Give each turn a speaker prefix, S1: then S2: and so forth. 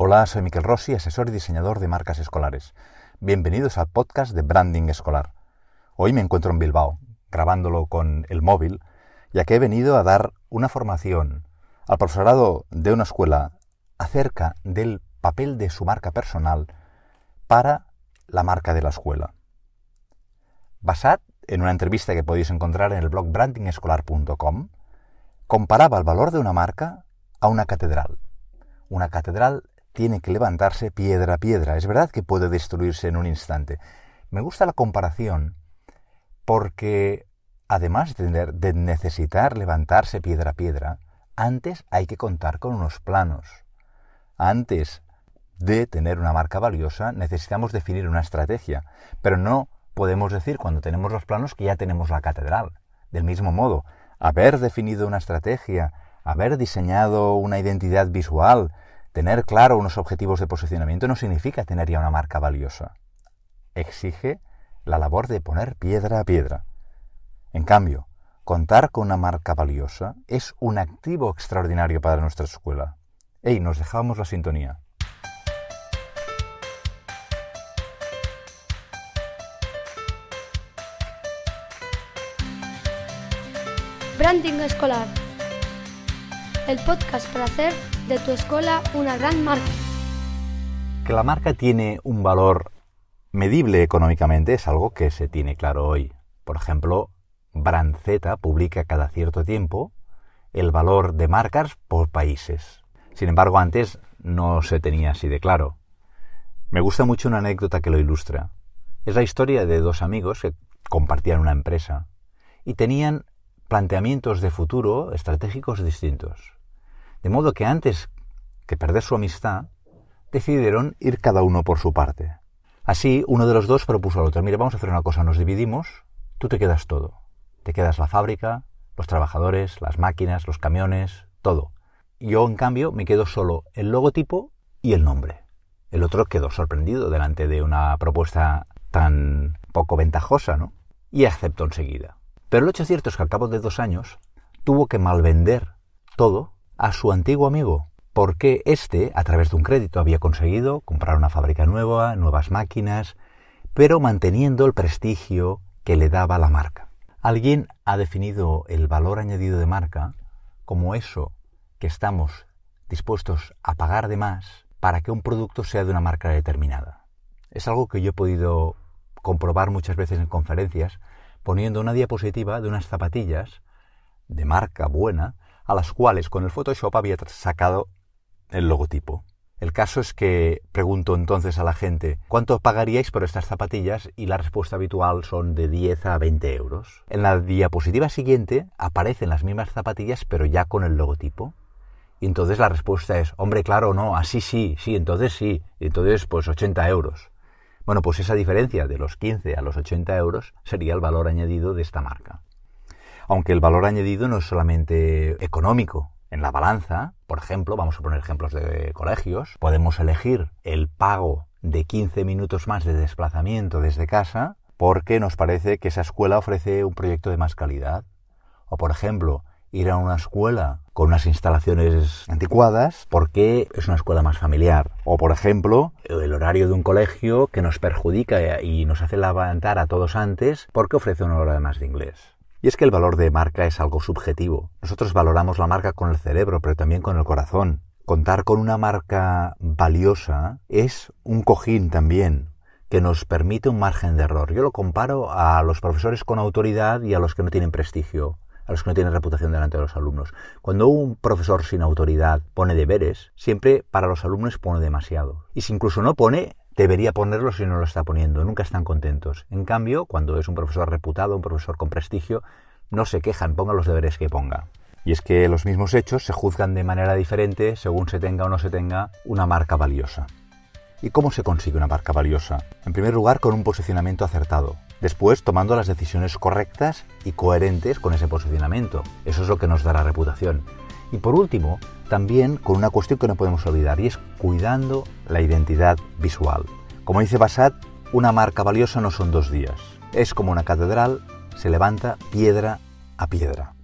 S1: Hola, soy Miquel Rossi, asesor y diseñador de marcas escolares. Bienvenidos al podcast de Branding Escolar. Hoy me encuentro en Bilbao, grabándolo con el móvil, ya que he venido a dar una formación al profesorado de una escuela acerca del papel de su marca personal para la marca de la escuela. Basad en una entrevista que podéis encontrar en el blog brandingescolar.com, comparaba el valor de una marca a una catedral. Una catedral tiene que levantarse piedra a piedra. Es verdad que puede destruirse en un instante. Me gusta la comparación porque, además de necesitar levantarse piedra a piedra, antes hay que contar con unos planos. Antes de tener una marca valiosa, necesitamos definir una estrategia, pero no podemos decir cuando tenemos los planos que ya tenemos la catedral. Del mismo modo, haber definido una estrategia, haber diseñado una identidad visual, Tener claro unos objetivos de posicionamiento no significa tener ya una marca valiosa. Exige la labor de poner piedra a piedra. En cambio, contar con una marca valiosa es un activo extraordinario para nuestra escuela. ¡Ey! Nos dejamos la sintonía. Branding Escolar. El podcast para hacer de tu escuela una gran marca. Que la marca tiene un valor medible económicamente es algo que se tiene claro hoy. Por ejemplo, Brandzeta publica cada cierto tiempo el valor de marcas por países. Sin embargo, antes no se tenía así de claro. Me gusta mucho una anécdota que lo ilustra. Es la historia de dos amigos que compartían una empresa y tenían planteamientos de futuro estratégicos distintos. De modo que antes que perder su amistad, decidieron ir cada uno por su parte. Así, uno de los dos propuso al otro, mira, vamos a hacer una cosa, nos dividimos, tú te quedas todo. Te quedas la fábrica, los trabajadores, las máquinas, los camiones, todo. Yo, en cambio, me quedo solo el logotipo y el nombre. El otro quedó sorprendido delante de una propuesta tan poco ventajosa, ¿no? Y aceptó enseguida. Pero lo hecho cierto es que al cabo de dos años tuvo que malvender todo a su antiguo amigo, porque éste, a través de un crédito, había conseguido comprar una fábrica nueva, nuevas máquinas, pero manteniendo el prestigio que le daba la marca. Alguien ha definido el valor añadido de marca como eso que estamos dispuestos a pagar de más para que un producto sea de una marca determinada. Es algo que yo he podido comprobar muchas veces en conferencias poniendo una diapositiva de unas zapatillas de marca buena a las cuales con el Photoshop había sacado el logotipo. El caso es que pregunto entonces a la gente, ¿cuánto pagaríais por estas zapatillas? Y la respuesta habitual son de 10 a 20 euros. En la diapositiva siguiente aparecen las mismas zapatillas pero ya con el logotipo. Y entonces la respuesta es, hombre, claro, no, así sí, sí, entonces sí, entonces pues 80 euros. Bueno, pues esa diferencia de los 15 a los 80 euros sería el valor añadido de esta marca. Aunque el valor añadido no es solamente económico. En la balanza, por ejemplo, vamos a poner ejemplos de colegios, podemos elegir el pago de 15 minutos más de desplazamiento desde casa porque nos parece que esa escuela ofrece un proyecto de más calidad. O, por ejemplo, ir a una escuela con unas instalaciones anticuadas porque es una escuela más familiar. O, por ejemplo, el horario de un colegio que nos perjudica y nos hace levantar a todos antes porque ofrece una hora de más de inglés. Y es que el valor de marca es algo subjetivo. Nosotros valoramos la marca con el cerebro, pero también con el corazón. Contar con una marca valiosa es un cojín también, que nos permite un margen de error. Yo lo comparo a los profesores con autoridad y a los que no tienen prestigio, a los que no tienen reputación delante de los alumnos. Cuando un profesor sin autoridad pone deberes, siempre para los alumnos pone demasiado. Y si incluso no pone, debería ponerlo si no lo está poniendo. Nunca están contentos. En cambio, cuando es un profesor reputado, un profesor con prestigio, no se quejan, ponga los deberes que ponga. Y es que los mismos hechos se juzgan de manera diferente según se tenga o no se tenga una marca valiosa. ¿Y cómo se consigue una marca valiosa? En primer lugar, con un posicionamiento acertado. Después, tomando las decisiones correctas y coherentes con ese posicionamiento. Eso es lo que nos da la reputación. Y por último, también con una cuestión que no podemos olvidar y es cuidando la identidad visual. Como dice Bassat, una marca valiosa no son dos días. Es como una catedral, se levanta piedra a piedra.